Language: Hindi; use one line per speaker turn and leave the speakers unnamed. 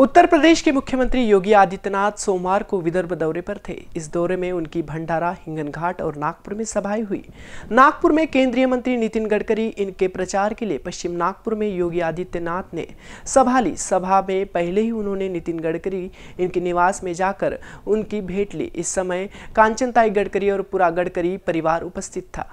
उत्तर प्रदेश के मुख्यमंत्री योगी आदित्यनाथ सोमवार को विदर्भ दौरे पर थे इस दौरे में उनकी भंडारा हिंगन घाट और नागपुर में सभाएं हुई नागपुर में केंद्रीय मंत्री नितिन गडकरी इनके प्रचार के लिए पश्चिम नागपुर में योगी आदित्यनाथ ने सभा ली सभा में पहले ही उन्होंने नितिन गडकरी इनके निवास में जाकर उनकी भेंट ली इस समय कांचनताई गडकरी और पूरा गडकरी परिवार उपस्थित था